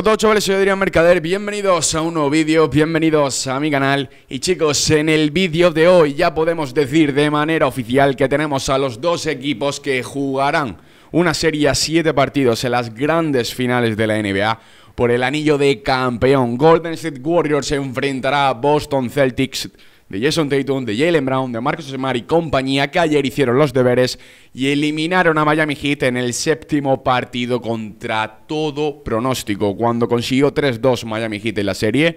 Hola chavales, soy Adrián Mercader, bienvenidos a un nuevo vídeo, bienvenidos a mi canal Y chicos, en el vídeo de hoy ya podemos decir de manera oficial que tenemos a los dos equipos que jugarán una serie a 7 partidos en las grandes finales de la NBA por el anillo de campeón Golden State Warriors se enfrentará a Boston Celtics de Jason Tatum, de Jalen Brown, de Marcus Smart y compañía que ayer hicieron los deberes y eliminaron a Miami Heat en el séptimo partido contra todo pronóstico. Cuando consiguió 3-2 Miami Heat en la serie,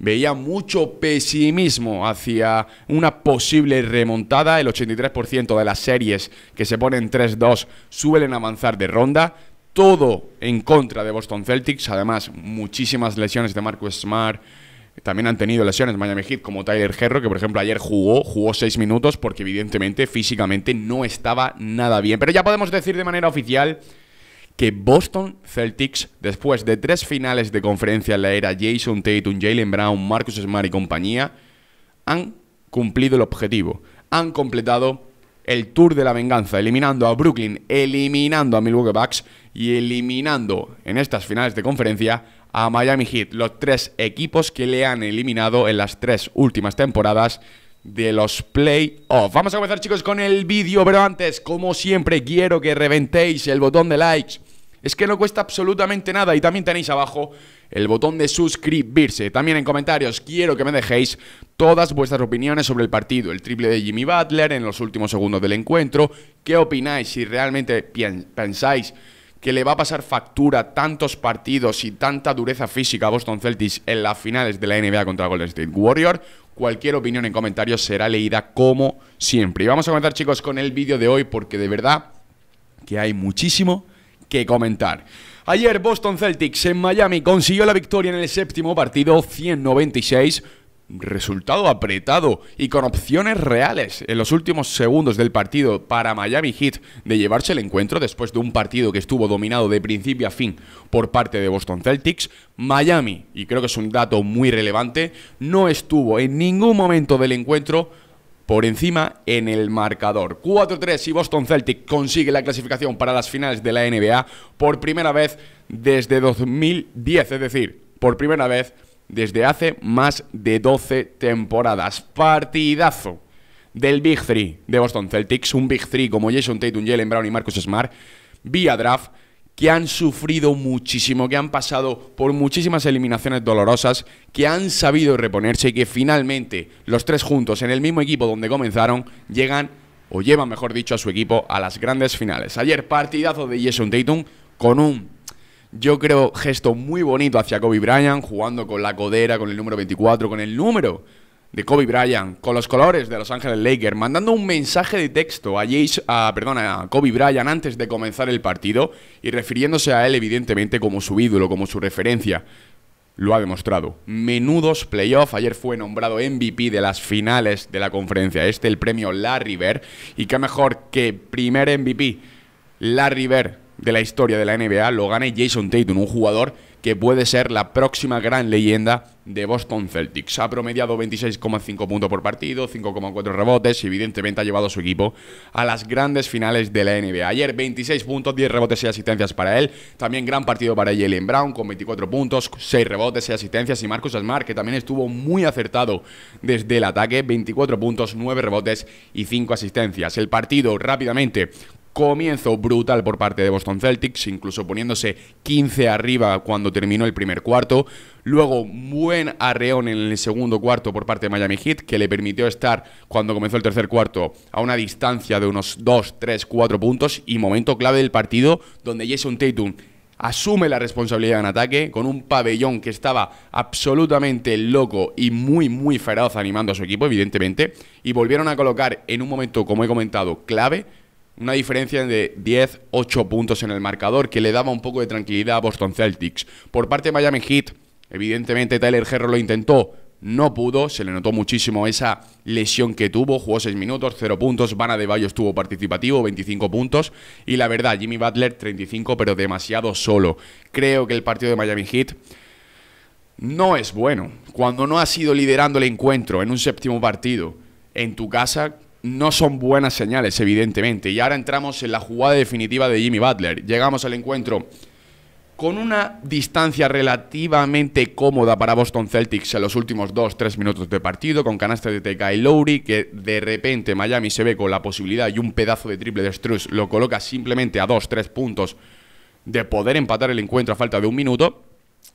veía mucho pesimismo hacia una posible remontada. El 83% de las series que se ponen 3-2 suelen avanzar de ronda. Todo en contra de Boston Celtics, además muchísimas lesiones de Marcus Smart, también han tenido lesiones Miami Heat, como Tyler Herro, que por ejemplo ayer jugó, jugó seis minutos porque evidentemente físicamente no estaba nada bien. Pero ya podemos decir de manera oficial que Boston Celtics, después de tres finales de conferencia en la era Jason Tatum, Jalen Brown, Marcus Smart y compañía, han cumplido el objetivo. Han completado el tour de la venganza, eliminando a Brooklyn, eliminando a Milwaukee Bucks y eliminando en estas finales de conferencia a Miami Heat, los tres equipos que le han eliminado en las tres últimas temporadas de los playoffs. Vamos a comenzar chicos con el vídeo, pero antes, como siempre, quiero que reventéis el botón de likes. Es que no cuesta absolutamente nada y también tenéis abajo el botón de suscribirse. También en comentarios quiero que me dejéis todas vuestras opiniones sobre el partido, el triple de Jimmy Butler en los últimos segundos del encuentro, qué opináis si realmente pensáis que le va a pasar factura tantos partidos y tanta dureza física a Boston Celtics en las finales de la NBA contra Golden State Warrior. Cualquier opinión en comentarios será leída como siempre. Y vamos a comenzar, chicos, con el vídeo de hoy porque de verdad que hay muchísimo que comentar. Ayer Boston Celtics en Miami consiguió la victoria en el séptimo partido 196 resultado apretado y con opciones reales en los últimos segundos del partido para Miami Heat de llevarse el encuentro después de un partido que estuvo dominado de principio a fin por parte de Boston Celtics, Miami, y creo que es un dato muy relevante, no estuvo en ningún momento del encuentro por encima en el marcador. 4-3 y Boston Celtics consigue la clasificación para las finales de la NBA por primera vez desde 2010, es decir, por primera vez desde hace más de 12 temporadas. Partidazo del Big Three de Boston Celtics, un Big Three como Jason Tatum, Jalen Brown y Marcus Smart, vía draft, que han sufrido muchísimo, que han pasado por muchísimas eliminaciones dolorosas, que han sabido reponerse y que finalmente los tres juntos en el mismo equipo donde comenzaron llegan o llevan, mejor dicho, a su equipo a las grandes finales. Ayer partidazo de Jason Tatum con un yo creo, gesto muy bonito hacia Kobe Bryant, jugando con la codera, con el número 24, con el número de Kobe Bryant, con los colores de Los Ángeles Lakers, mandando un mensaje de texto a, a, perdón, a Kobe Bryant antes de comenzar el partido y refiriéndose a él evidentemente como su ídolo, como su referencia. Lo ha demostrado. Menudos playoffs Ayer fue nombrado MVP de las finales de la conferencia este, el premio Larry Bird. Y qué mejor que primer MVP, Larry Bird, de la historia de la NBA lo gane Jason Tatum, un jugador que puede ser la próxima gran leyenda de Boston Celtics. Ha promediado 26,5 puntos por partido, 5,4 rebotes y evidentemente ha llevado a su equipo a las grandes finales de la NBA. Ayer 26 puntos, 10 rebotes y asistencias para él. También gran partido para Jalen Brown con 24 puntos, 6 rebotes y asistencias. Y Marcus Asmar que también estuvo muy acertado desde el ataque, 24 puntos, 9 rebotes y 5 asistencias. El partido rápidamente Comienzo brutal por parte de Boston Celtics, incluso poniéndose 15 arriba cuando terminó el primer cuarto. Luego, buen arreón en el segundo cuarto por parte de Miami Heat, que le permitió estar cuando comenzó el tercer cuarto a una distancia de unos 2, 3, 4 puntos. Y momento clave del partido, donde Jason Tatum asume la responsabilidad en ataque con un pabellón que estaba absolutamente loco y muy muy feroz animando a su equipo evidentemente y volvieron a colocar en un momento como he comentado clave una diferencia de 10, 8 puntos en el marcador, que le daba un poco de tranquilidad a Boston Celtics. Por parte de Miami Heat, evidentemente Tyler Herro lo intentó, no pudo, se le notó muchísimo esa lesión que tuvo, jugó 6 minutos, 0 puntos, Vana de Bayo estuvo participativo, 25 puntos, y la verdad, Jimmy Butler 35, pero demasiado solo. Creo que el partido de Miami Heat no es bueno. Cuando no has ido liderando el encuentro en un séptimo partido en tu casa, no son buenas señales, evidentemente. Y ahora entramos en la jugada definitiva de Jimmy Butler. Llegamos al encuentro con una distancia relativamente cómoda para Boston Celtics en los últimos 2-3 minutos de partido, con canasta de TK y Lowry, que de repente Miami se ve con la posibilidad y un pedazo de triple de Struss lo coloca simplemente a 2-3 puntos de poder empatar el encuentro a falta de un minuto.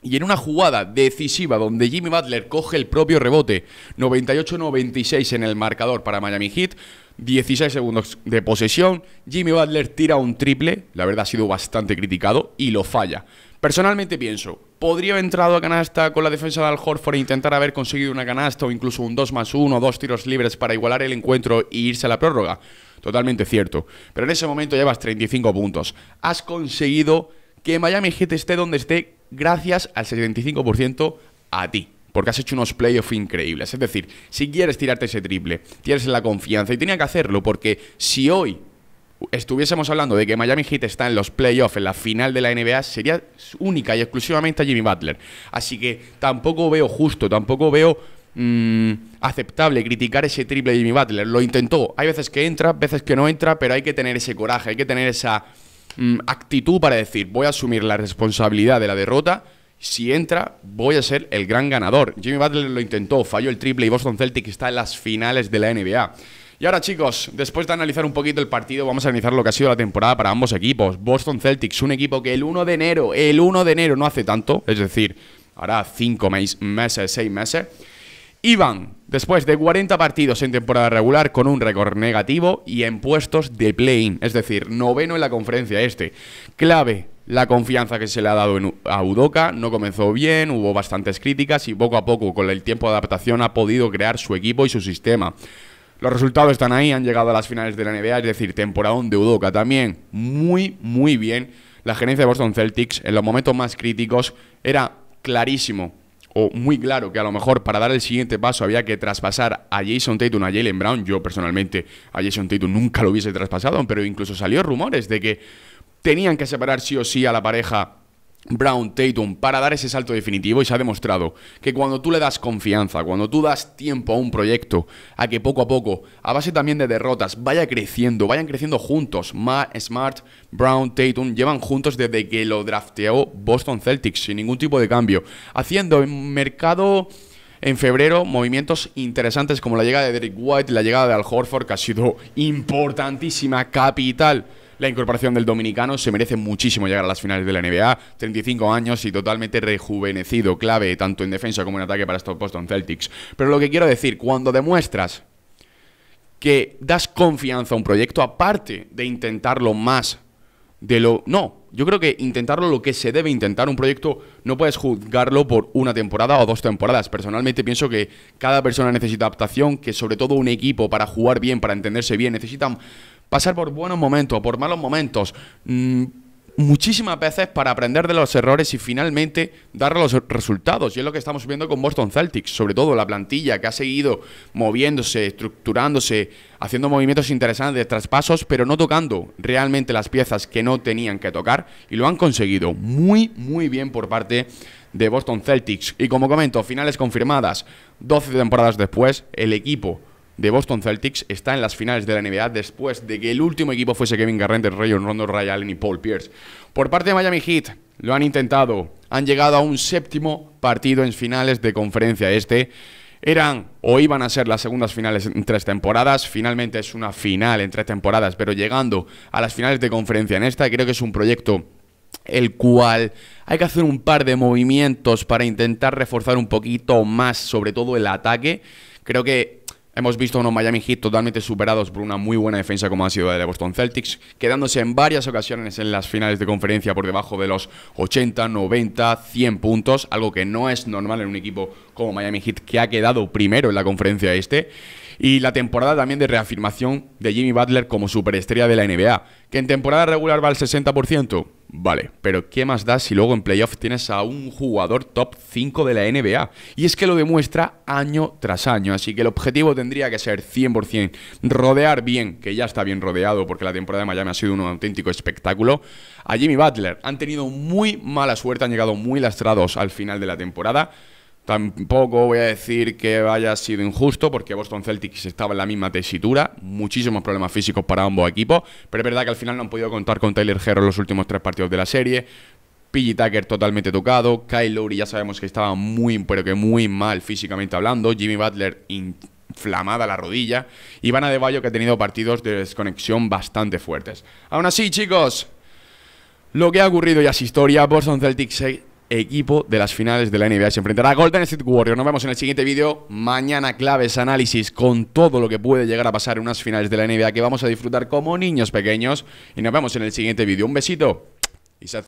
Y en una jugada decisiva donde Jimmy Butler coge el propio rebote, 98-96 en el marcador para Miami Heat, 16 segundos de posesión, Jimmy Butler tira un triple, la verdad ha sido bastante criticado, y lo falla. Personalmente pienso, podría haber entrado a canasta con la defensa de Al Horford e intentar haber conseguido una canasta o incluso un 2 más 1 dos tiros libres para igualar el encuentro e irse a la prórroga. Totalmente cierto. Pero en ese momento llevas 35 puntos. Has conseguido que Miami Heat esté donde esté gracias al 75% a ti porque has hecho unos playoffs increíbles. Es decir, si quieres tirarte ese triple, tienes la confianza y tenía que hacerlo porque si hoy estuviésemos hablando de que Miami Heat está en los playoffs, en la final de la NBA, sería única y exclusivamente a Jimmy Butler. Así que tampoco veo justo, tampoco veo mm, aceptable criticar ese triple de Jimmy Butler. Lo intentó. Hay veces que entra, veces que no entra, pero hay que tener ese coraje, hay que tener esa Mm, actitud para decir, voy a asumir la responsabilidad de la derrota, si entra, voy a ser el gran ganador. Jimmy Butler lo intentó, falló el triple y Boston Celtic está en las finales de la NBA. Y ahora chicos, después de analizar un poquito el partido, vamos a analizar lo que ha sido la temporada para ambos equipos. Boston Celtics, un equipo que el 1 de enero, el 1 de enero no hace tanto, es decir, hará 5 meses, 6 meses, Iván, después de 40 partidos en temporada regular con un récord negativo y en puestos de play-in, es decir, noveno en la conferencia este. Clave, la confianza que se le ha dado a Udoca, no comenzó bien, hubo bastantes críticas y poco a poco, con el tiempo de adaptación, ha podido crear su equipo y su sistema. Los resultados están ahí, han llegado a las finales de la NBA, es decir, temporadón de Udoca también. Muy, muy bien. La gerencia de Boston Celtics en los momentos más críticos era clarísimo o muy claro que a lo mejor para dar el siguiente paso había que traspasar a Jason Tatum, a Jalen Brown. Yo personalmente a Jason Tatum nunca lo hubiese traspasado, pero incluso salió rumores de que tenían que separar sí o sí a la pareja Brown, Tatum, para dar ese salto definitivo y se ha demostrado que cuando tú le das confianza, cuando tú das tiempo a un proyecto, a que poco a poco, a base también de derrotas, vaya creciendo, vayan creciendo juntos. Smart, Brown, Tatum llevan juntos desde que lo drafteó Boston Celtics sin ningún tipo de cambio, haciendo en mercado en febrero movimientos interesantes como la llegada de Derek White, la llegada de Al Horford, que ha sido importantísima, capital la incorporación del dominicano. Se merece muchísimo llegar a las finales de la NBA. 35 años y totalmente rejuvenecido, clave tanto en defensa como en ataque para estos Boston Celtics. Pero lo que quiero decir, cuando demuestras que das confianza a un proyecto, aparte de intentarlo más de lo... No, yo creo que intentarlo lo que se debe intentar, un proyecto no puedes juzgarlo por una temporada o dos temporadas. Personalmente pienso que cada persona necesita adaptación, que sobre todo un equipo para jugar bien, para entenderse bien, necesitan pasar por buenos momentos, por malos momentos, mm, muchísimas veces para aprender de los errores y finalmente dar los resultados. Y es lo que estamos viendo con Boston Celtics, sobre todo la plantilla que ha seguido moviéndose, estructurándose, haciendo movimientos interesantes de traspasos, pero no tocando realmente las piezas que no tenían que tocar y lo han conseguido muy, muy bien por parte de Boston Celtics. Y como comento, finales confirmadas, 12 temporadas después, el equipo de Boston Celtics está en las finales de la NBA después de que el último equipo fuese Kevin Garnett, Rayon Rondo, Ray Allen y Paul Pierce. Por parte de Miami Heat, lo han intentado. Han llegado a un séptimo partido en finales de conferencia este. Eran o iban a ser las segundas finales en tres temporadas. Finalmente es una final en tres temporadas, pero llegando a las finales de conferencia en esta, creo que es un proyecto el cual hay que hacer un par de movimientos para intentar reforzar un poquito más, sobre todo el ataque. Creo que Hemos visto a unos Miami Heat totalmente superados por una muy buena defensa como ha sido la de Boston Celtics, quedándose en varias ocasiones en las finales de conferencia por debajo de los 80, 90, 100 puntos, algo que no es normal en un equipo como Miami Heat que ha quedado primero en la conferencia este y la temporada también de reafirmación de Jimmy Butler como superestrella de la NBA, que en temporada regular va al 60%. Vale, pero ¿qué más da si luego en playoff tienes a un jugador top 5 de la NBA? Y es que lo demuestra año tras año, así que el objetivo tendría que ser 100%, rodear bien, que ya está bien rodeado porque la temporada de Miami ha sido un auténtico espectáculo, a Jimmy Butler. Han tenido muy mala suerte, han llegado muy lastrados al final de la temporada. Tampoco voy a decir que haya sido injusto porque Boston Celtics estaba en la misma tesitura, muchísimos problemas físicos para ambos equipos, pero es verdad que al final no han podido contar con Tyler Herro los últimos tres partidos de la serie. Piggy Tucker totalmente tocado, Kyle Lowry ya sabemos que estaba muy, pero que muy mal físicamente hablando, Jimmy Butler inflamada la rodilla, Ivana De Bayo que ha tenido partidos de desconexión bastante fuertes. Aún así, chicos, lo que ha ocurrido ya es historia, Boston Celtics equipo de las finales de la NBA. Se enfrentará a Golden State Warriors. Nos vemos en el siguiente vídeo. Mañana claves, análisis con todo lo que puede llegar a pasar en unas finales de la NBA que vamos a disfrutar como niños pequeños. Y nos vemos en el siguiente vídeo. Un besito y se